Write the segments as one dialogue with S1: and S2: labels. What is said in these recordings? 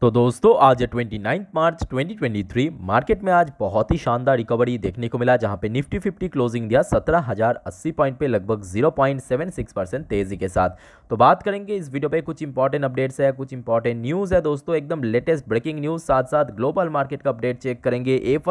S1: तो दोस्तों आज 29 मार्च 2023 मार्केट में आज बहुत ही शानदार रिकवरी देखने को मिला जहां पे निफ्टी 50 क्लोजिंग दिया 17,080 पॉइंट पे लगभग 0.76 परसेंट तेजी के साथ तो बात करेंगे इस वीडियो पे कुछ इंपॉर्टेंट अपडेट्स है कुछ इंपॉर्टेंट न्यूज़ है दोस्तों एकदम लेटेस्ट ब्रेकिंग न्यूज़ साथ साथ ग्लोबल मार्केट का अपडेट चेक करेंगे एफ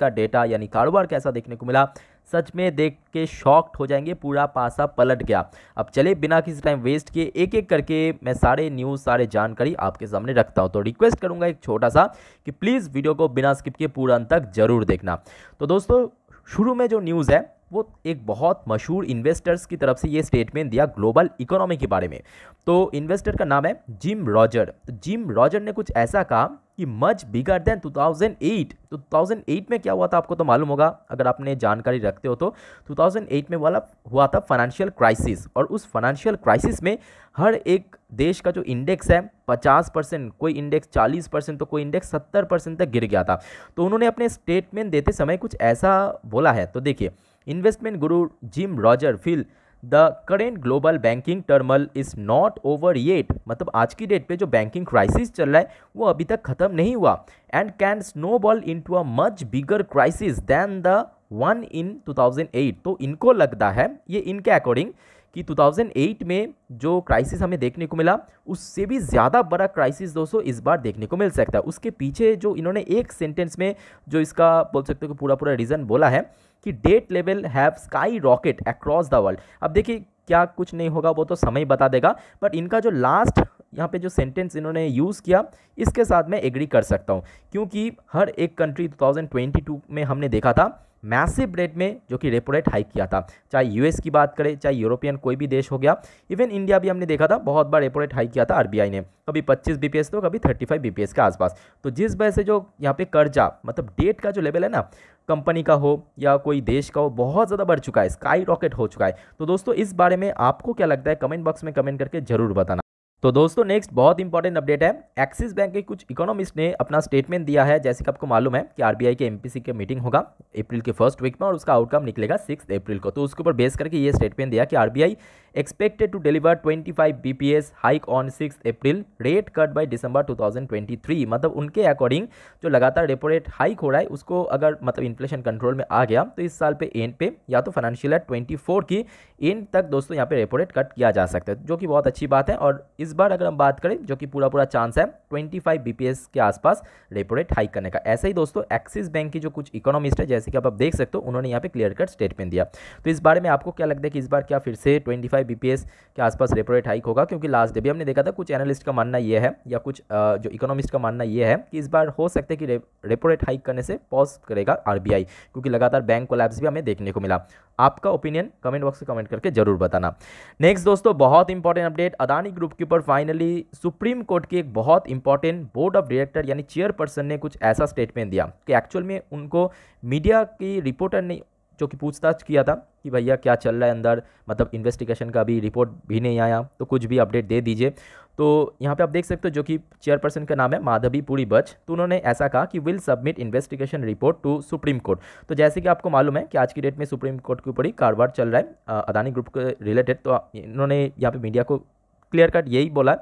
S1: का डेटा यानी कारोबार कैसा देखने को मिला सच में देख के शॉक्ड हो जाएंगे पूरा पासा पलट गया अब चले बिना किसी टाइम वेस्ट किए एक एक करके मैं सारे न्यूज़ सारे जानकारी आपके सामने रखता हूँ तो रिक्वेस्ट करूँगा एक छोटा सा कि प्लीज़ वीडियो को बिना स्किप किए पूरा अंत तक ज़रूर देखना तो दोस्तों शुरू में जो न्यूज़ है वो एक बहुत मशहूर इन्वेस्टर्स की तरफ से ये स्टेटमेंट दिया ग्लोबल इकोनॉमी के बारे में तो इन्वेस्टर का नाम है जिम रॉजर तो जिम रॉजर ने कुछ ऐसा कहा कि मच बिगर देन 2008 तो 2008 में क्या हुआ था आपको तो मालूम होगा अगर आपने जानकारी रखते हो तो 2008 में वाला हुआ था फाइनेंशियल क्राइसिस और उस फाइनेंशियल क्राइसिस में हर एक देश का जो इंडेक्स है 50 परसेंट कोई इंडेक्स 40 परसेंट तो कोई इंडेक्स 70 परसेंट तक गिर गया था तो उन्होंने अपने स्टेटमेंट देते समय कुछ ऐसा बोला है तो देखिए इन्वेस्टमेंट गुरु Jim Roger feel the current global banking turmoil is not over yet मतलब आज की डेट पे जो बैंकिंग क्राइसिस चल रहा है वो अभी तक ख़त्म नहीं हुआ and can snowball into a much bigger crisis than the one in 2008 तो इनको लगता है ये इनके अकॉर्डिंग कि 2008 में जो क्राइसिस हमें देखने को मिला उससे भी ज़्यादा बड़ा क्राइसिस दोस्तों इस बार देखने को मिल सकता है उसके पीछे जो इन्होंने एक सेंटेंस में जो इसका बोल सकते हो पूरा पूरा रीज़न बोला है कि debt level have skyrocket across the world अब देखिए क्या कुछ नहीं होगा वो तो समय बता देगा बट इनका जो लास्ट यहाँ पे जो सेंटेंस इन्होंने यूज़ किया इसके साथ मैं एग्री कर सकता हूँ क्योंकि हर एक कंट्री 2022 में हमने देखा था मैसिव रेट में जो कि रेपो रेट हाइक किया था चाहे यूएस की बात करें चाहे यूरोपियन कोई भी देश हो गया इवन इंडिया भी हमने देखा था बहुत बार रेपो रेट हाइक किया था आरबीआई ने कभी 25 बीपीएस तो कभी 35 बीपीएस के आसपास तो जिस वजह से जो यहाँ पे कर्जा मतलब डेट का जो लेवल है ना कंपनी का हो या कोई देश का हो बहुत ज़्यादा बढ़ चुका है स्काई रॉकेट हो चुका है तो दोस्तों इस बारे में आपको क्या लगता है कमेंट बॉक्स में कमेंट करके ज़रूर बताना तो दोस्तों नेक्स्ट बहुत इंपॉर्टेंट अपडेट है एक्सिस बैंक के कुछ इकोनॉमिस्ट ने अपना स्टेटमेंट दिया है जैसे कि आपको मालूम है कि आरबीआई के एमपीसी के मीटिंग होगा अप्रैल के फर्स्ट वीक में और उसका आउटकम निकलेगा सिक्स अप्रैल को तो उसके ऊपर बेस करके ये स्टेटमेंट दिया कि RBI expected to deliver twenty five hike on six April rate cut by December too मतलब उनके अकॉर्डिंग जो लगातार रेपो रेट हाइक हो रहा है उसको अगर मतलब इन्फ्लेशन कंट्रोल में आ गया तो इस साल पे एंड पे या तो फाइनेंशियल ट्वेंटी फोर की एंड तक दोस्तों यहाँ पे रेपो रेट कट किया जा सकता है जो कि बहुत अच्छी बात है और इस इस बार अगर हम बात करें जो कि पूरा पूरा चांस है 25 बीपीएस के आसपास रेपो रेट हाइक करने का ऐसे ही दोस्तों एक्सिस बैंक की जो कुछ इकोनॉमिस्ट है जैसे कि आप, आप देख सकते हो उन्होंने यहाँ पे क्लियर कट स्टेटमेंट दिया तो इस बारे में आपको क्या लगता है कि इस बार क्या फिर से ट्वेंटी फाइव के आसपास रेपो रेट हाइक होगा क्योंकि लास्ट डे भी हमने देखा था कुछ एनालिस्ट का मानना यह है या कुछ जो इकोनॉमिस्ट का मानना यह है कि इस बार हो सकता है कि रेपो रेट हाइक करने से पॉज करेगा आर क्योंकि लगातार बैंक को भी हमें देखने को मिला आपका ओपिनियन कमेंट बॉक्स में कमेंट करके जरूर बताना नेक्स्ट दोस्तों बहुत इंपॉर्टेंट अपडेट अदानी ग्रुप के ऊपर और फाइनली सुप्रीम कोर्ट के एक बहुत इंपॉर्टेंट बोर्ड ऑफ डायरेक्टर यानी चेयरपर्सन ने कुछ ऐसा स्टेटमेंट दिया कि एक्चुअल में उनको मीडिया की रिपोर्टर ने जो कि पूछताछ किया था कि भैया क्या चल रहा है अंदर मतलब इन्वेस्टिगेशन का भी रिपोर्ट भी नहीं आया तो कुछ भी अपडेट दे दीजिए तो यहाँ पे आप देख सकते हो जो कि चेयरपर्सन का नाम है माधवी पुरी बच तो उन्होंने ऐसा कहा कि will submit investigation report to Supreme Court तो जैसे कि आपको मालूम है कि आज की डेट में सुप्रीम कोर्ट के ऊपर ही कारोबार चल रहा है अदानी ग्रुप के रिलेटेड तो इन्होंने यहाँ पर मीडिया को क्लियर कट यही बोला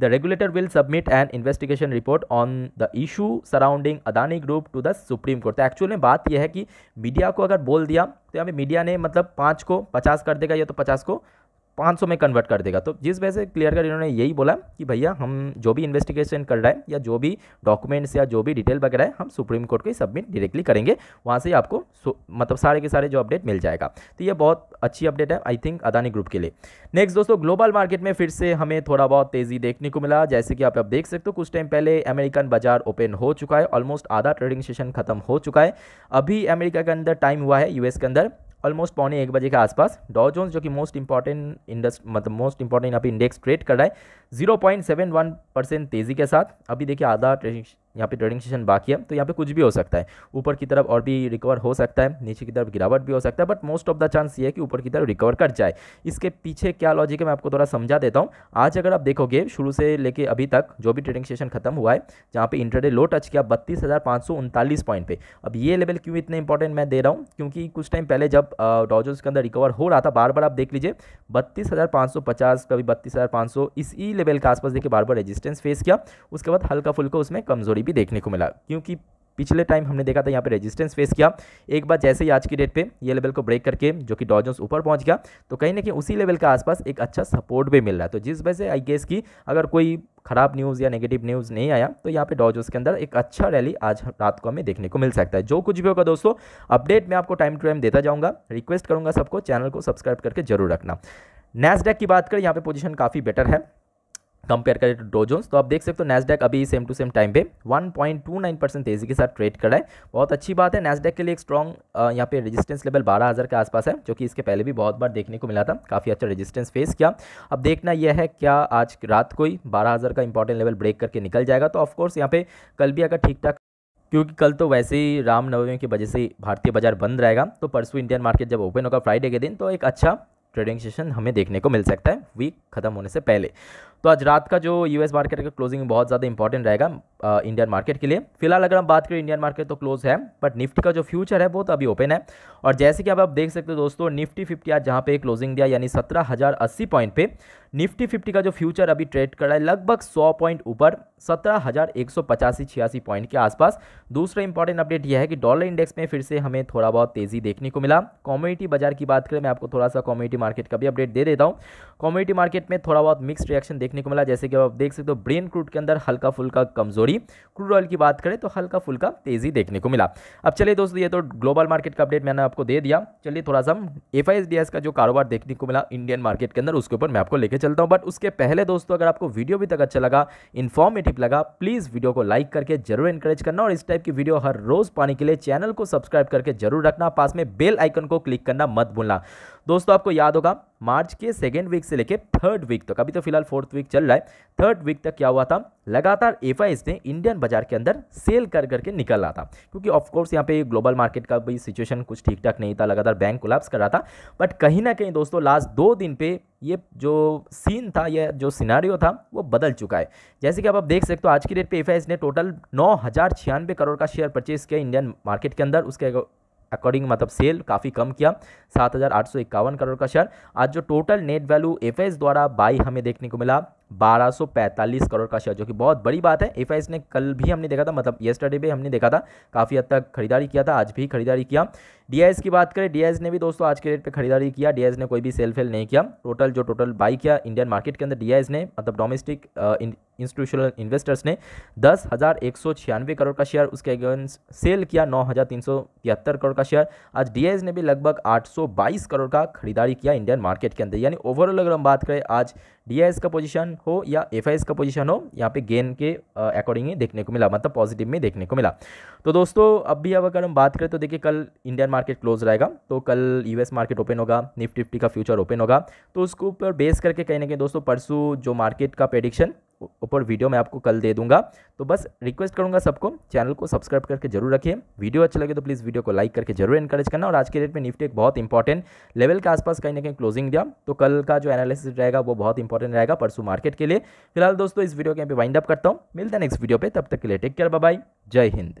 S1: the regulator will submit an investigation report on the issue surrounding Adani group to the Supreme Court तो एक्चुअल बात यह है कि मीडिया को अगर बोल दिया तो यहाँ पे मीडिया ने मतलब पाँच को पचास कर देगा या तो पचास को 500 में कन्वर्ट कर देगा तो जिस वजह से क्लियर कर इन्होंने यही बोला कि भैया हम जो भी इन्वेस्टिगेशन कर रहे हैं या जो भी डॉक्यूमेंट्स या जो भी डिटेल वगैरह है हम सुप्रीम कोर्ट को ही सबमिट डायरेक्टली करेंगे वहाँ से आपको मतलब सारे के सारे जो अपडेट मिल जाएगा तो ये बहुत अच्छी अपडेट है आई थिंक अदानी ग्रुप के लिए नेक्स्ट दोस्तों ग्लोबल मार्केट में फिर से हमें थोड़ा बहुत तेज़ी देखने को मिला जैसे कि आप अब देख सकते हो कुछ टाइम पहले अमेरिकन बाजार ओपन हो चुका है ऑलमोस्ट आधा ट्रेडिंग सेशन खत्म हो चुका है अभी अमेरिका के अंदर टाइम हुआ है यूएस के अंदर ऑलमोस्ट पौने एक बजे के आसपास डॉ जोन्स जो कि मोस्ट इंपॉर्टेंट इंडस्ट मतलब मोस्ट इंपॉर्टेंट यहाँ पे इंडेक्स ट्रेड कर रहा है zero point seven one percent तेज़ी के साथ अभी देखिए आधा यहाँ पे ट्रेडिंग सेशन बाकी है तो यहाँ पे कुछ भी हो सकता है ऊपर की तरफ और भी रिकवर हो सकता है नीचे की तरफ गिरावट भी हो सकता है but most of the chance ये है कि ऊपर की तरफ रिकवर कर जाए इसके पीछे क्या लॉजिक है मैं आपको थोड़ा समझा देता हूँ आज अगर आप देखोगे शुरू से लेके अभी तक जो भी ट्रेडिंग सेशन खत्म हुआ है जहाँ पे इंटरडे लो टच किया बत्तीस पॉइंट पे अब ये लेवल क्यों इतने इंपॉर्टेंट मैं दे रहा हूँ क्योंकि कुछ टाइम पहले जब डॉजर्स के अंदर रिकवर हो रहा था बार बार आप देख लीजिए बत्तीस कभी बत्तीस इसी लेवल के आसपास देखिए बार बार रेजिस्टेंस फेस किया उसके बाद हल्का फुल्का उसमें कमजोरी भी देखने को मिला क्योंकि पिछले टाइम हमने देखा था यहाँ पे रेजिस्टेंस फेस किया एक बार जैसे ही आज की डेट पे ये लेवल को ब्रेक करके जो कि डॉजन्स ऊपर पहुँच गया तो कहीं ना कहीं उसी लेवल के आसपास एक अच्छा सपोर्ट भी मिल रहा है तो जिस वजह से आई गेस की अगर कोई खराब न्यूज़ या नेगेटिव न्यूज़ नहीं आया तो यहाँ पे डॉजोस के अंदर एक अच्छा रैली आज रात को हमें देखने को मिल सकता है जो कुछ भी होगा दोस्तों अपडेट मैं आपको टाइम टू टाइम देता जाऊँगा रिक्वेस्ट करूँगा सबको चैनल को सब्सक्राइब करके जरूर रखना नैसडेक की बात करें यहाँ पे पोजीशन काफ़ी बेटर है कंपेयर करें तो डोजोन्स तो आप देख सकते हो नेसडेक अभी सेम टू सेम टाइम पे 1.29 परसेंट तेजी के साथ ट्रेड रहा है बहुत अच्छी बात है नैसडेक के लिए एक स्ट्रॉन्ग यहाँ पे रेजिस्टेंस लेवल 12000 के आसपास है जो कि इसके पहले भी बहुत बार देखने को मिला था काफ़ी अच्छा रेजिस्टेंस फेस किया अब देखना यह है क्या आज रात को ही बारह का इंपॉर्टेंट लेवल ब्रेक करके निकल जाएगा तो ऑफकोर्स यहाँ पे कल भी अगर ठीक ठाक क्योंकि कल तो वैसे ही रामनवमी की वजह से भारतीय बाजार बंद रहेगा तो परसों इंडियन मार्केट जब ओपन होगा फ्राइडे के दिन तो एक अच्छा ट्रेडिंग सेशन हमें देखने को मिल सकता है वीक खत्म होने से पहले तो आज रात का जो यूएस मार्केट का क्लोजिंग बहुत ज़्यादा इंपॉर्टेंट रहेगा इंडियन मार्केट के लिए फिलहाल अगर हम बात करें इंडियन मार्केट तो क्लोज है बट निफ्टी का जो फ्यूचर है वो तो अभी ओपन है और जैसे कि अब आप देख सकते हो दोस्तों निफ्टी फिफ्टी आज जहाँ पे क्लोजिंग दिया यानी सत्रह हज़ार अस्सी पॉइंट पे निफ्टी फिफ्टी का जो फ्यूचर अभी ट्रेड कर रहा है लगभग सौ पॉइंट ऊपर सत्रह हज़ार एक सौ पचासी छियासी पॉइंट के आसपास दूसरा इंपॉर्टेंट अपडेट यह है कि डॉलर इंडेक्स में फिर से हमें थोड़ा बहुत तेज़ी देखने को मिला कॉम्युनिटी बाजार की बात करें मैं आपको थोड़ा सा कॉम्युनिटी मार्केट का भी अपडेट दे देता हूँ कॉम्युनिटी मार्केट में थोड़ा बहुत मिक्स रिएक्शन देखने देखने को मिला जैसे कि आप देख सकते हो ब्रेन क्रूड के अंदर हल्का फुल्का कमजोरी क्रूड ऑयल की बात करें तो हल्का फुल्का तेजी देखने को मिला अब चलिए दोस्तों ये तो ग्लोबल मार्केट का अपडेट मैंने आपको दे दिया चलिए थोड़ा सा एफ का जो कारोबार देखने को मिला इंडियन मार्केट के अंदर उसके ऊपर मैं आपको लेकर चलता हूँ बट उसके पहले दोस्तों अगर आपको वीडियो भी तक अच्छा लगा इन्फॉर्मेटिव लगा प्लीज़ वीडियो को लाइक करके जरूर इंकरेज करना और इस टाइप की वीडियो हर रोज़ पाने के लिए चैनल को सब्सक्राइब करके जरूर रखना पास में बेल आइकन को क्लिक करना मत भूलना दोस्तों आपको याद होगा मार्च के सेकेंड वीक से लेकर थर्ड वीक तक अभी तो फिलहाल फोर्थ वीक चल रहा है थर्ड वीक तक क्या हुआ था लगातार एफ ने इंडियन बाजार के अंदर सेल कर करके निकल रहा था क्योंकि ऑफकोर्स यहाँ पे ग्लोबल मार्केट का भी सिचुएशन कुछ ठीक ठाक नहीं था लगातार बैंक कोलाप्स कर रहा था बट कहीं ना कहीं दोस्तों लास्ट दो दिन पे ये जो सीन था या जो सिनारियो था वो बदल चुका है जैसे कि अब आप देख सकते हो आज की डेट पे एफ ने टोटल नौ करोड़ का शेयर परचेज किया इंडियन मार्केट के अंदर उसके अकॉर्डिंग मतलब सेल काफ़ी कम किया सात करोड़ का शेयर आज जो टोटल नेट वैल्यू एफ द्वारा बाई हमें देखने को मिला 1245 करोड़ का शेयर जो कि बहुत बड़ी बात है एफ ने कल भी हमने देखा था मतलब येस्टरडे भी हमने देखा था काफ़ी हद तक खरीदारी किया था आज भी खरीदारी किया डी की बात करें डी ने भी दोस्तों आज के रेट पे खरीदारी किया डी ने कोई भी सेल फेल नहीं किया टोटल जो टोटल बाई किया इंडियन मार्केट के अंदर डी ने मतलब डोमेस्टिक इंस्टीट्यूशनल इन्वेस्टर्स ने दस हज़ार एक सौ छियानवे करोड़ का शेयर उसके अगेंस्ट सेल किया नौ हज़ार तीन सौ तिहत्तर करोड़ का शेयर आज डी ने भी लगभग आठ सौ बाईस करोड़ का खरीदारी किया इंडियन मार्केट के अंदर यानी ओवरऑल अगर हम बात करें आज डी का पोजीशन हो या एफ का पोजीशन हो यहाँ पे गेन के अकॉर्डिंग uh, ही देखने को मिला मतलब पॉजिटिव में देखने को मिला तो दोस्तों अब भी अब अगर हम बात करें तो देखिए कल इंडियन मार्केट क्लोज रहेगा तो कल यूएस मार्केट ओपन होगा निफ्टी फिफ्टी का फ्यूचर ओपन होगा तो उसके ऊपर बेस करके कहीं ना कहीं दोस्तों परसों जो मार्केट का प्रेडिक्शन ऊपर वीडियो मैं आपको कल दे दूंगा तो बस रिक्वेस्ट करूंगा सबको चैनल को सब्सक्राइब करके जरूर रखिए वीडियो अच्छा लगे तो प्लीज़ वीडियो को लाइक करके जरूर इनकरेज करना और आज के डेट में निफ्टी एक बहुत इंपॉर्टेंट लेवल के आसपास कहीं ना कहीं क्लोजिंग दिया तो कल का जो एनालिसिस रहेगा वो बहुत इंपॉर्टेंट रहेगा परसों मार्केट के लिए फिलहाल दोस्तों इस वीडियो के यहाँ पर वाइंड अप करता हूँ मिलता है नेक्स्ट वीडियो पर तब तक के लिए टेक केयर बाय जय हिंद